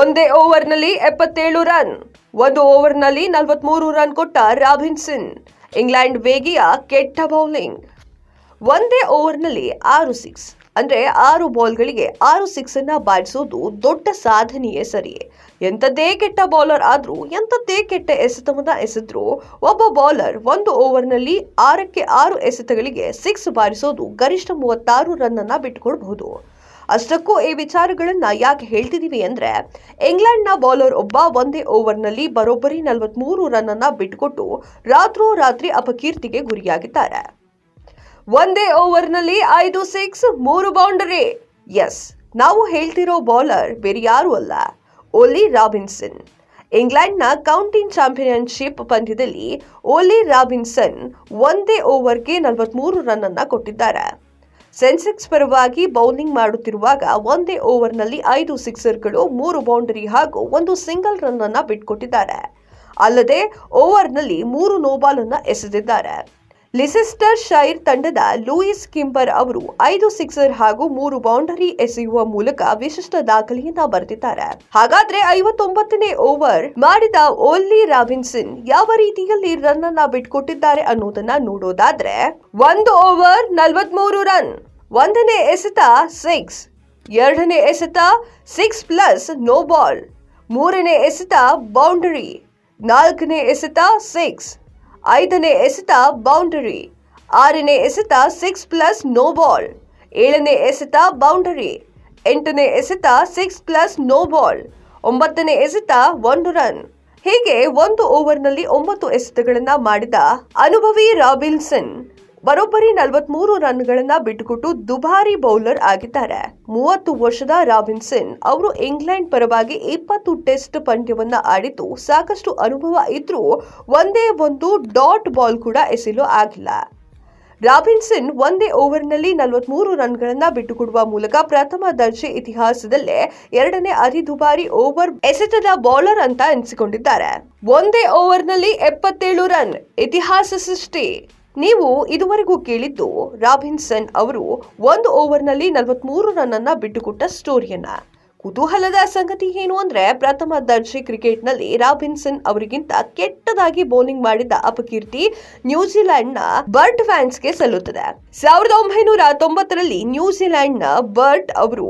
ಒಂದೇ ಓವರ್ನಲ್ಲಿ ಎಪ್ಪತ್ತೇಳು ರನ್ ಒಂದು ಓವರ್ನಲ್ಲಿ ನಲವತ್ಮೂರು ರನ್ ಕೊಟ್ಟ ರಾಬಿನ್ಸನ್ ಇಂಗ್ಲೆಂಡ್ ವೇಗಿಯ ಕೆಟ್ಟ ಬೌಲಿಂಗ್ ಒಂದೇ ಓವರ್ನಲ್ಲಿ ಆರು ಸಿಕ್ಸ್ ಅಂದರೆ ಆರು ಬಾಲ್ಗಳಿಗೆ ಆರು ಸಿಕ್ಸನ್ನು ಬಾರಿಸೋದು ದೊಡ್ಡ ಸಾಧನೆಯೇ ಸರಿಯೇ ಎಂಥದ್ದೇ ಕೆಟ್ಟ ಬೌಲರ್ ಆದರೂ ಎಂಥದ್ದೇ ಕೆಟ್ಟ ಎಸೆತವನ್ನ ಎಸೆದ್ರೂ ಒಬ್ಬ ಬೌಲರ್ ಒಂದು ಓವರ್ನಲ್ಲಿ ಆರಕ್ಕೆ ಆರು ಎಸೆತಗಳಿಗೆ ಸಿಕ್ಸ್ ಬಾರಿಸೋದು ಗರಿಷ್ಠ ಮೂವತ್ತಾರು ರನ್ನನ್ನು ಬಿಟ್ಟುಕೊಡ್ಬಹುದು ಅಷ್ಟಕ್ಕೂ ಈ ವಿಚಾರಗಳನ್ನ ಯಾಕೆ ಹೇಳ್ತಿದ್ದೀವಿ ಅಂದ್ರೆ ಇಂಗ್ಲೆಂಡ್ನ ಬೌಲರ್ ಒಬ್ಬ ಒಂದೇ ಓವರ್ನಲ್ಲಿ ಬರೋಬ್ಬರಿ ನಲವತ್ಮೂರು ರನ್ ಅನ್ನ ಬಿಟ್ಕೊಟ್ಟು ರಾತ್ರೋರಾತ್ರಿ ಅಪಕೀರ್ತಿಗೆ ಗುರಿಯಾಗಿದ್ದಾರೆ ಒಂದೇ ಓವರ್ನಲ್ಲಿ ಐದು ಸಿಕ್ಸ್ ಮೂರು ಬೌಂಡರಿ ಎಸ್ ನಾವು ಹೇಳ್ತಿರೋ ಬೌಲರ್ ಬೇರೆ ಯಾರು ಅಲ್ಲ ಓಲಿ ರಾಬಿನ್ಸನ್ ಇಂಗ್ಲೆಂಡ್ನ ಕೌಂಟಿಂಗ್ ಚಾಂಪಿಯನ್ಶಿಪ್ ಪಂದ್ಯದಲ್ಲಿ ಓಲಿ ರಾಬಿನ್ಸನ್ ಒಂದೇ ಓವರ್ಗೆ ನಲವತ್ಮೂರು ರನ್ ಅನ್ನ ಕೊಟ್ಟಿದ್ದಾರೆ ಸೆನ್ಸೆಕ್ಸ್ ಪರವಾಗಿ ಬೌಲಿಂಗ್ ಮಾಡುತ್ತಿರುವಾಗ ಒಂದೇ ಓವರ್ನಲ್ಲಿ ಐದು ಸಿಕ್ಸರ್ಗಳು ಮೂರು ಬೌಂಡರಿ ಹಾಗೂ ಒಂದು ಸಿಂಗಲ್ ರನ್ ಅನ್ನ ಬಿಟ್ಕೊಟ್ಟಿದ್ದಾರೆ ಅಲ್ಲದೆ ಓವರ್ನಲ್ಲಿ ಮೂರು ನೋಬಾಲ್ ಅನ್ನು ಎಸೆದಿದ್ದಾರೆ ಲಿಸೆಸ್ಟರ್ ಶೈರ್ ತಂಡದ ಲೂಯಿಸ್ ಕಿಂಬರ್ ಅವರು ಐದು ಸಿಕ್ಸರ್ ಹಾಗೂ ಮೂರು ಬೌಂಡರಿ ಎಸೆಯುವ ಮೂಲಕ ವಿಶಿಷ್ಟ ದಾಖಲೆಯನ್ನ ಬರೆದಿದ್ದಾರೆ ಹಾಗಾದ್ರೆ ಐವತ್ತೊಂಬತ್ತನೇ ಓವರ್ ಮಾಡಿದ ಓಲ್ಲಿ ರಾಬಿನ್ಸನ್ ಯಾವ ರೀತಿಯಲ್ಲಿ ರನ್ ಅನ್ನ ಬಿಟ್ಕೊಟ್ಟಿದ್ದಾರೆ ಅನ್ನೋದನ್ನ ನೋಡೋದಾದ್ರೆ ಒಂದು ಓವರ್ ನಲವತ್ಮೂರು ರನ್ ಒಂದನೇ ಎಸೆತ ಸಿಕ್ಸ್ ಎರಡನೇ ಎಸೆತ ಸಿಕ್ಸ್ ಪ್ಲಸ್ ನೋ ಬಾಲ್ ಮೂರನೇ ಎಸೆತ ಬೌಂಡರಿ ನಾಲ್ಕನೇ ಎಸೆತ ಸಿಕ್ಸ್ ಐದನೇ ಎಸೆತ ಬೌಂಡರಿ ಆರನೇ ಎಸೆತ ಸಿಕ್ಸ್ ಪ್ಲಸ್ ನೋ ಬಾಲ್ ಏಳನೇ ಎಸೆತ ಬೌಂಡರಿ ಎಂಟನೇ ಎಸೆತ ಸಿಕ್ಸ್ ಪ್ಲಸ್ ನೋ ಬಾಲ್ ಒಂಬತ್ತನೇ ಎಸೆತ ಒಂದು ರನ್ ಹೀಗೆ ಒಂದು ಓವರ್ನಲ್ಲಿ ಒಂಬತ್ತು ಎಸೆತಗಳನ್ನು ಮಾಡಿದ ಅನುಭವಿ ರಾಬಿನ್ಸನ್ ಬರೋಬ್ಬರಿ ರನ್ ಗಳನ್ನ ಬಿಟ್ಟುಕೊಟ್ಟು ದುಬಾರಿ ಬೌಲರ್ ಆಗಿದ್ದಾರೆ ಮೂವತ್ತು ವರ್ಷದ ರಾಬಿನ್ಸನ್ ಅವರು ಇಂಗ್ಲೆಂಡ್ ಪರವಾಗಿ ಇಪ್ಪತ್ತು ಟೆಸ್ಟ್ ಪಂದ್ಯವನ್ನ ಆಡಿದ್ದು ಸಾಕಷ್ಟು ಅನುಭವ ಇದ್ರೂ ಒಂದೇ ಒಂದು ಡಾಟ್ ಬಾಲ್ ಕೂಡ ಎಸೆಯಲು ಆಗಿಲ್ಲ ರಾಬಿನ್ಸನ್ ಒಂದೇ ಓವರ್ನಲ್ಲಿ ನಲವತ್ಮೂರು ರನ್ಗಳನ್ನು ಬಿಟ್ಟುಕೊಡುವ ಮೂಲಕ ಪ್ರಥಮ ದರ್ಜೆ ಇತಿಹಾಸದಲ್ಲೇ ಎರಡನೇ ಅತಿ ದುಬಾರಿ ಓವರ್ ಎಸೆತದ ಬೌಲರ್ ಅಂತ ಎನಿಸಿಕೊಂಡಿದ್ದಾರೆ ಒಂದೇ ಓವರ್ನಲ್ಲಿ ಎಪ್ಪತ್ತೇಳು ರನ್ ಇತಿಹಾಸ ಸೃಷ್ಟಿ ನೀವು ಇದುವರೆಗೂ ಕೇಳಿದ್ದು ರಾಬಿನ್ಸನ್ ಅವರು ಒಂದು ಓವರ್ನಲ್ಲಿ ನಲವತ್ಮೂರು ರನ್ನನ್ನು ಬಿಟ್ಟುಕೊಟ್ಟ ಸ್ಟೋರಿಯನ್ನ ಕುತೂಹಲದ ಸಂಗತಿ ಏನು ಅಂದರೆ ಪ್ರಥಮ ದರ್ಜೆ ಕ್ರಿಕೆಟ್ನಲ್ಲಿ ರಾಬಿನ್ಸನ್ ಅವರಿಗಿಂತ ಕೆಟ್ಟದಾಗಿ ಬೌಲಿಂಗ್ ಮಾಡಿದ ಅಪಕೀರ್ತಿ ನ್ಯೂಜಿಲೆಂಡ್ನ ಬರ್ಟ್ ಫ್ಯಾನ್ಸ್ಗೆ ಸಲ್ಲುತ್ತದೆ ಸಾವಿರದ ಒಂಬೈನೂರ ತೊಂಬತ್ತರಲ್ಲಿ ನ್ಯೂಜಿಲೆಂಡ್ನ ಬರ್ಟ್ ಅವರು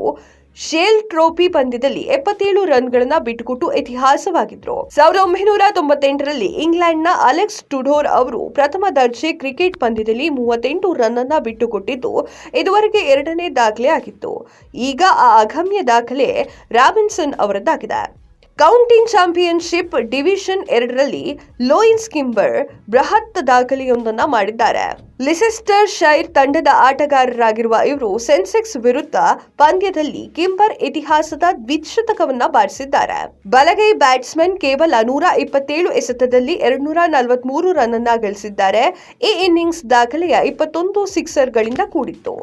ಶೇಲ್ ಟ್ರೋಫಿ ಪಂದ್ಯದಲ್ಲಿ ಎಪ್ಪತ್ತೇಳು ರನ್ಗಳನ್ನು ಬಿಟ್ಟುಕೊಟ್ಟು ಇತಿಹಾಸವಾಗಿದ್ರು ಸಾವಿರದ ಒಂಬೈನೂರ ತೊಂಬತ್ತೆಂಟರಲ್ಲಿ ಇಂಗ್ಲೆಂಡ್ನ ಅಲೆಕ್ಸ್ ಟುಡೋರ್ ಅವರು ಪ್ರಥಮ ದರ್ಜೆ ಕ್ರಿಕೆಟ್ ಪಂದ್ಯದಲ್ಲಿ ಮೂವತ್ತೆಂಟು ರನ್ ಅನ್ನ ಬಿಟ್ಟುಕೊಟ್ಟಿದ್ದು ಇದುವರೆಗೆ ಎರಡನೇ ದಾಖಲೆ ಆಗಿತ್ತು ಈಗ ಆ ಅಗಮ್ಯ ದಾಖಲೆ ರಾಬಿನ್ಸನ್ ಅವರದ್ದಾಗಿದೆ ಕೌಂಟಿಂಗ್ ಚಾಂಪಿಯನ್ಶಿಪ್ ಡಿವಿಷನ್ ಎರಡರಲ್ಲಿ ಲೋಯಿನ್ಸ್ ಕಿಂಬರ್ ಬೃಹತ್ ದಾಖಲೆಯೊಂದನ್ನು ಮಾಡಿದ್ದಾರೆ ಲಿಸೆಸ್ಟರ್ ಶೈರ್ ತಂಡದ ಆಟಗಾರರಾಗಿರುವ ಇವರು ಸೆನ್ಸೆಕ್ಸ್ ವಿರುದ್ಧ ಪಂದ್ಯದಲ್ಲಿ ಕಿಂಬರ್ ಇತಿಹಾಸದ ದ್ವಿಶತಕವನ್ನ ಬಾರಿಸಿದ್ದಾರೆ ಬಲಗೈ ಬ್ಯಾಟ್ಸ್ಮನ್ ಕೇವಲ ನೂರ ಇಪ್ಪತ್ತೇಳು ಎಸೆತದಲ್ಲಿ ಎರಡ್ನೂರ ನಲವತ್ಮೂರು ರನ್ನ ಗಳಿಸಿದ್ದಾರೆ ಈ ಇನ್ನಿಂಗ್ಸ್ ದಾಖಲೆಯ ಇಪ್ಪತ್ತೊಂದು ಸಿಕ್ಸರ್ಗಳಿಂದ ಕೂಡಿತ್ತು